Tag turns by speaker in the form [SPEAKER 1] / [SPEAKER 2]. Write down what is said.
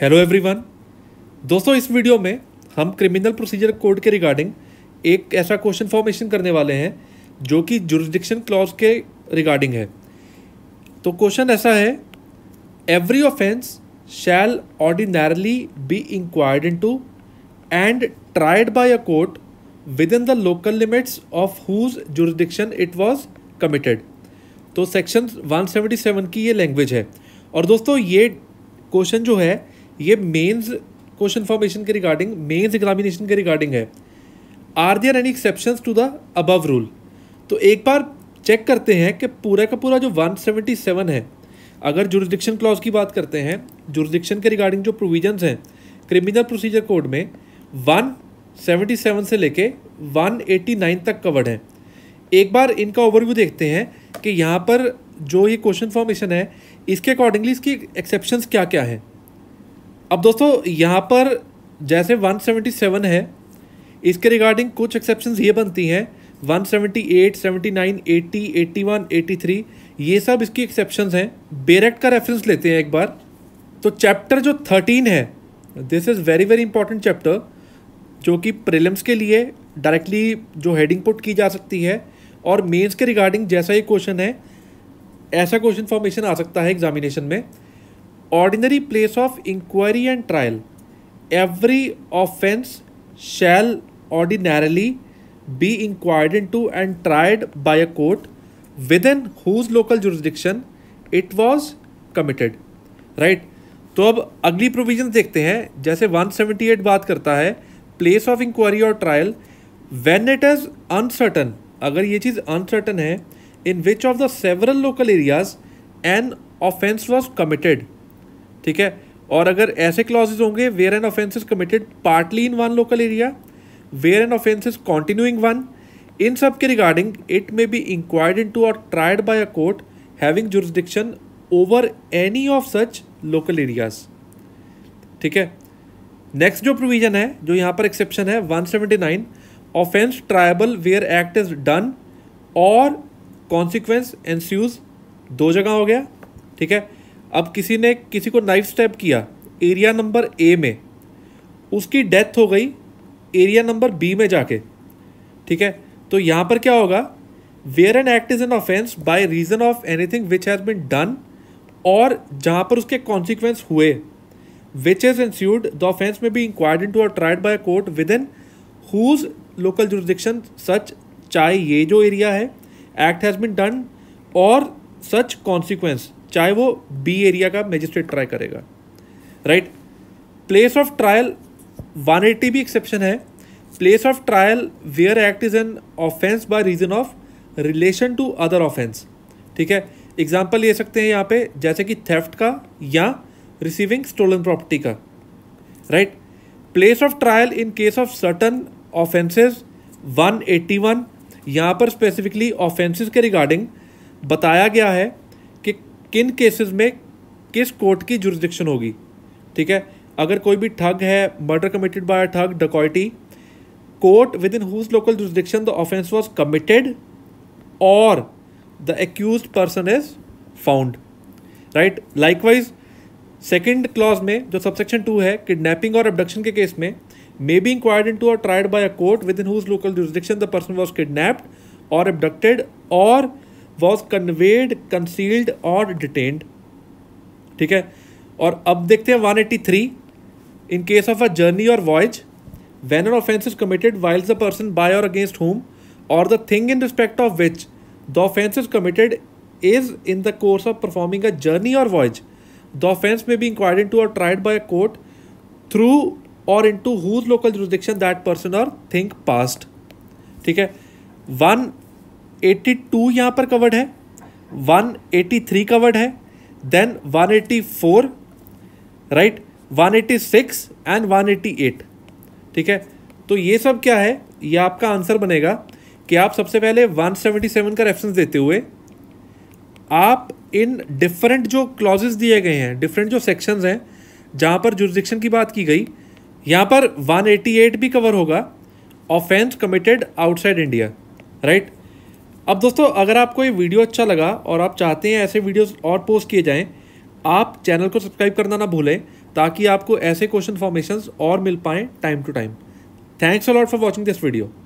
[SPEAKER 1] Hello everyone दोस्तों इस video में हम क्रिमिनल प्रोसीजर कोड के रिगार्डिंग एक ऐसा क्वेश्चन फॉर्मेशन करने वाले हैं जो कि जुरिस्डिक्शन क्लॉज के रिगार्डिंग है तो क्वेश्चन ऐसा है every offence shall ordinarily be inquired into and tried by a court within the local limits of whose jurisdiction it was committed तो सेक्शन 177 की ये लैंग्वेज है और दोस्तों ये क्वेश्चन जो है ये मेंस क्वेश्चन फॉर्मेशन के रिगार्डिंग मेंस एग्जामिनेशन के रिगार्डिंग है are there any exception to the above rule तो एक बार चेक करते हैं कि पूरा का पूरा जो 177 है अगर जुरिस्डिक्शन क्लॉज की बात करते हैं जुरिस्डिक्शन के रिगार्डिंग जो प्रोविजन हैं क्रिमिनल प्रोसीजर कोड में वन से लेके वन तक कवर्ड है एक बार इनका ओवरव्यू देखते हैं कि यहाँ पर जो ये क्वेश्चन फॉर्मेशन है इसके अकॉर्डिंगली इसकी एक्सेप्शंस क्या क्या हैं अब दोस्तों यहाँ पर जैसे 177 है इसके रिगार्डिंग कुछ एक्सेप्शन ये बनती हैं 178, 79, 80, 81, 83 ये सब इसकी एक्सेप्शंस हैं बेरेक्ट का रेफरेंस लेते हैं एक बार तो चैप्टर जो 13 है this is very very important chapter जो कि प्रिलिम्स के लिए डायरेक्टली जो हेडिंग पुट की जा सकती है और मेंस के रिगार्डिंग जैसा ये क्वेश्चन है ऐसा क्वेश्चन फॉर्मेशन आ सकता है एग्जामिनेशन में ordinary place of inquiry and trial, every offense shall ordinarily be inquired into and tried by a court within whose local jurisdiction it was committed. Right? तो अब अगली प्रोविजन देखते हैं जैसे 178 बात करता है प्लेस ऑफ इंक्वायरी और trial when it is uncertain अगर ये चीज़ अनसर्टन है in which of the several local areas an offence was committed ठीक है और अगर ऐसे क्लॉजेज होंगे where an offence committed partly in one local area where an offence continuing one इन सब के regarding it may be inquired into और tried by a court having jurisdiction over any of such local areas ठीक है next जो provision है जो यहाँ पर एक्सेप्शन है 179 offence triable where act is done और कॉन्सिक्वेंस एनस्यूज दो जगह हो गया ठीक है अब किसी ने किसी को नाइफ स्टैप किया एरिया नंबर ए में उसकी डेथ हो गई एरिया नंबर बी में जाके ठीक है तो यहाँ पर क्या होगा where an act is an offence by reason of anything which has been done और जहाँ पर उसके कॉन्सिक्वेंस हुए which is the offence may be be into or tried by court within whose local jurisdiction such चाहे ये जो area है act has been done और सच कॉन्सिक्वेंस चाहे वो बी एरिया का मजिस्ट्रेट ट्राई करेगा राइट प्लेस ऑफ ट्रायल 180 भी एक्सेप्शन है place of trial where act is an offence by reason of relation to other offence ठीक है एग्जाम्पल ले सकते हैं यहाँ पे जैसे कि थेफ्ट का या रिसीविंग स्टोलन प्रॉपर्टी का right place of trial in case of certain offences 181 यहाँ पर स्पेसिफिकली ऑफेंसेज के रिगार्डिंग बताया गया है किन केसेस में किस कोर्ट की जुरिस्डिक्शन होगी ठीक है अगर कोई भी ठग है murder committed by thug dacoity court within whose local jurisdiction the offence was committed और the accused person is found right likewise second clause में जो सबसेक्शन टू है किडनेपिंग और अबडक्शन के केस में may be inquired into और tried by a court within whose local jurisdiction the person was kidnapped और abducted और was conveyed concealed और डिटेन्ड ठीक है और अब देखते हैं one eighty three in case of a journey और voyage when offence is committed whilst the person by और अगेंस्ट होम और the thing in respect of which the offence is committed is in the course of performing a journey और voyage the offence may be inquired to और tried by a court through और into whose local jurisdiction that person और thing passed ठीक है one eighty two यहाँ पर covered है one eighty three covered है then one eighty four right one eighty six and one eighty eight ठीक है तो ये सब क्या है ये आपका आंसर बनेगा कि आप सबसे पहले वन सेवेंटी सेवन का रेफरेंस देते हुए आप इन डिफरेंट जो क्लॉजेस दिए गए हैं डिफरेंट जो सेक्शंस हैं जहाँ पर जुरिस्डिक्शन की बात की गई यहाँ पर 188 भी कवर होगा offence committed outside India right अब दोस्तों अगर आपको ये वीडियो अच्छा लगा और आप चाहते हैं ऐसे वीडियोस और पोस्ट किए जाएं आप चैनल को सब्सक्राइब करना ना भूलें ताकि आपको ऐसे क्वेश्चन फॉर्मेशंस और मिल पाएँ time to time thanks a lot for watching this video